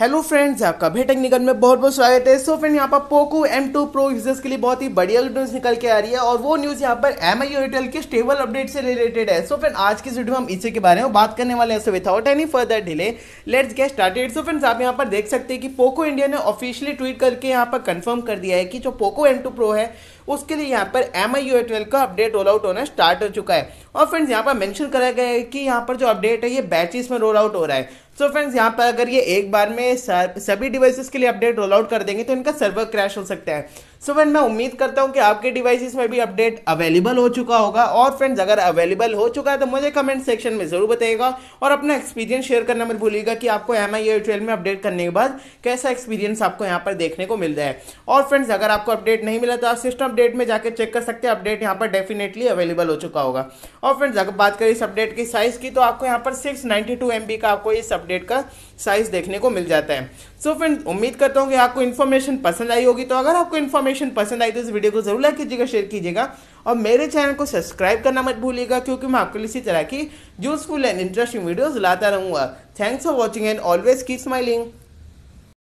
hello friends आपका भेटक technical में बहुत बहुत स्वागत है सो फ्रेंड यहाँ पर Poco M two Pro users के लिए बहुत ही बढ़िया न्यूज़ निकल के आ रही है और वो न्यूज़ यहाँ पर एम आई एयरटेल के स्टेबल अपडेट से रिलेटेड है सो फ्रेंड आज की वीडियो हम इसी के बारे में बात करने वाले हैं so without any further delay let's get started so friends आप यहाँ पर देख सकते हैं कि पोको इंडिया ने ऑफिशियली ट्वीट करके यहाँ पर कन्फर्म कर दिया है कि जो पोको एम टू प्रो है उसके लिए यहाँ पर एम आई एयरटेल का अपडेट रोल आउट होना स्टार्ट हो चुका है और फ्रेंड्स यहाँ पर मैंशन कराया गया है कि यहाँ पर जो अपडेट है ये बैचेस में रोल आउट हो रहा है सो फ्रेंड्स यहाँ पर अगर ये एक बार में सभी डिवाइसेस के लिए अपडेट रोल आउट कर देंगे तो इनका सर्वर क्रैश हो सकता है सो so फ्रेंड मैं उम्मीद करता हूँ कि आपके डिवाइसेस में भी अपडेट अवेलेबल हो चुका होगा और फ्रेंड्स अगर अवेलेबल हो चुका है तो मुझे कमेंट सेक्शन में ज़रूर बताइएगा और अपना एक्सपीरियंस शेयर करना मत भूलिएगा कि आपको एम आई में अपडेट करने के बाद कैसा एक्सपीरियंस आपको यहाँ पर देखने को मिल रहा है और फ्रेंड्स अगर आपको अपडेट नहीं मिला तो आप सिस्टम अपडेट में जाकर चेक कर सकते हैं अपडेट यहाँ पर डेफिनेटली अवेलेबल हो चुका होगा और फ्रेंड्स अगर बात करें इस अपडेट की साइज़ की तो आपको यहाँ पर सिक्स नाइन्टी का आपको इस अपडेट का साइज देखने को मिल जाता है सो so फ्रेंड उम्मीद करता हूँ कि आपको इन्फॉर्मेशन पसंद आई होगी तो अगर आपको इन्फॉर्मेशन पसंद आई तो इस वीडियो को जरूर लाइक कीजिएगा शेयर कीजिएगा और मेरे चैनल को सब्सक्राइब करना मत भूलिएगा क्योंकि मैं आपके लिए इसी तरह की यूजफुल एंड इंटरेस्टिंग वीडियोज लाता रहूँगा thanks for watching and always keep smiling